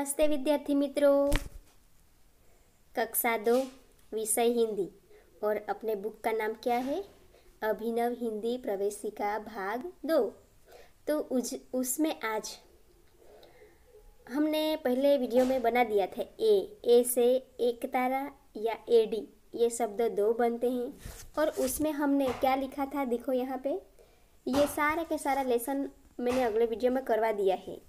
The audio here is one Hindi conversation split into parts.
नमस्ते विद्यार्थी मित्रों कक्षा दो विषय हिंदी और अपने बुक का नाम क्या है अभिनव हिंदी प्रवेशिका भाग दो तो उज उसमें आज हमने पहले वीडियो में बना दिया था ए ए से एक तारा या ए डी ये शब्द दो बनते हैं और उसमें हमने क्या लिखा था देखो यहाँ पे ये सारा के सारा लेसन मैंने अगले वीडियो में करवा दिया है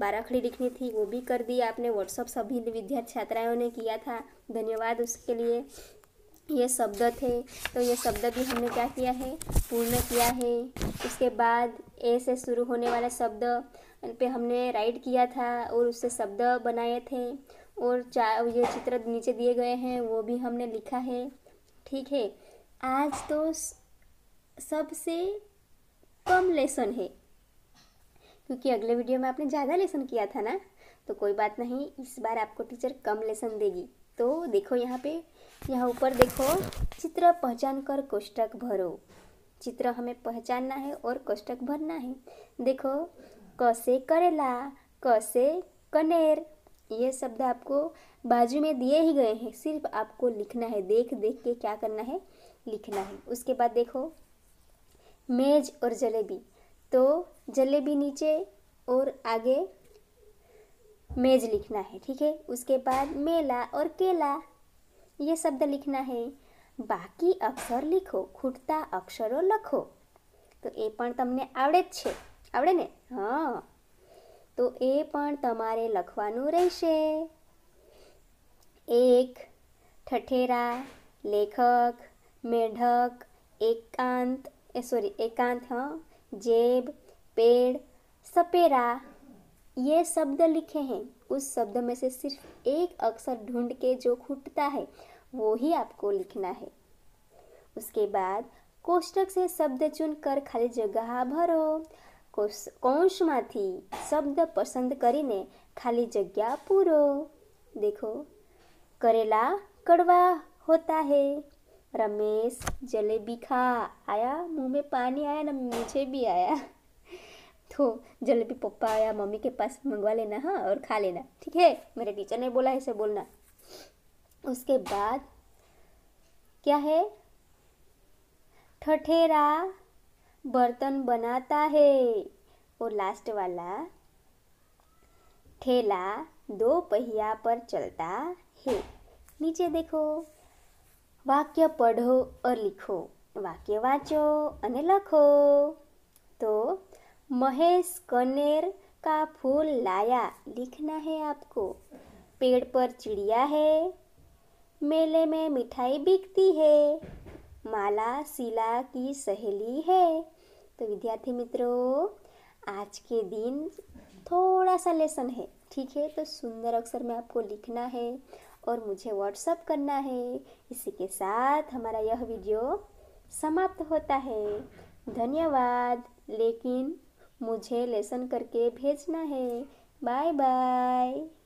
बाराखड़ी लिखनी थी वो भी कर दी आपने व्हाट्सअप सभी विद्यार्थी छात्राओं ने किया था धन्यवाद उसके लिए ये शब्द थे तो ये शब्द भी हमने क्या किया है पूर्ण किया है उसके बाद ए से शुरू होने वाला शब्द पे हमने राइट किया था और उससे शब्द बनाए थे और चार ये चित्र नीचे दिए गए हैं वो भी हमने लिखा है ठीक है आज तो सबसे कम लेसन है क्योंकि अगले वीडियो में आपने ज़्यादा लेसन किया था ना तो कोई बात नहीं इस बार आपको टीचर कम लेसन देगी तो देखो यहाँ पे यहाँ ऊपर देखो चित्र पहचान कर कोष्टक भरो चित्र हमें पहचानना है और कोष्टक भरना है देखो कसे करेला कसे कनेर ये शब्द आपको बाजू में दिए ही गए हैं सिर्फ आपको लिखना है देख देख के क्या करना है लिखना है उसके बाद देखो मेज और जलेबी तो जलेबी नीचे और आगे मेज लिखना है ठीक है उसके बाद मेला और केला ये शब्द लिखना है बाकी अक्षर लिखो खुटता अक्षरो लखो तो ये तमने आवड़ेज है आवड़े ने हाँ तो ये तेरे लखवा रह एक ठठेरा लेखक मेढक एकांत ए सॉरी एकांत हाँ जेब पेड़ सपेरा ये शब्द लिखे हैं उस शब्द में से सिर्फ एक अक्षर ढूंढ के जो खुटता है वो ही आपको लिखना है उसके बाद कोष्टक से शब्द ચૂનકર ખાલી જગ્યા ભરો કૌંસમાંથી શબ્દ પસંદ કરીને खाली जगह पूरो देखो करेला कड़वा होता है रमेश जलेबी खा आया मुंह में पानी आया ना मुझे भी आया तो जलेबी पप्पा या मम्मी के पास मंगवा लेना हाँ और खा लेना ठीक है मेरे टीचर ने बोला ऐसे बोलना उसके बाद क्या है ठठेरा बर्तन बनाता है और लास्ट वाला ठेला दो पहिया पर चलता है नीचे देखो वाक्य पढ़ो और लिखो वाक्य वाचो अने लखो तो महेश कनेर का फूल लाया लिखना है आपको पेड़ पर चिड़िया है मेले में मिठाई बिकती है माला शिला की सहेली है तो विद्यार्थी मित्रों आज के दिन थोड़ा सा लेसन है ठीक है तो सुंदर अक्षर में आपको लिखना है और मुझे व्हाट्सअप करना है इसी के साथ हमारा यह वीडियो समाप्त होता है धन्यवाद लेकिन मुझे लेसन करके भेजना है बाय बाय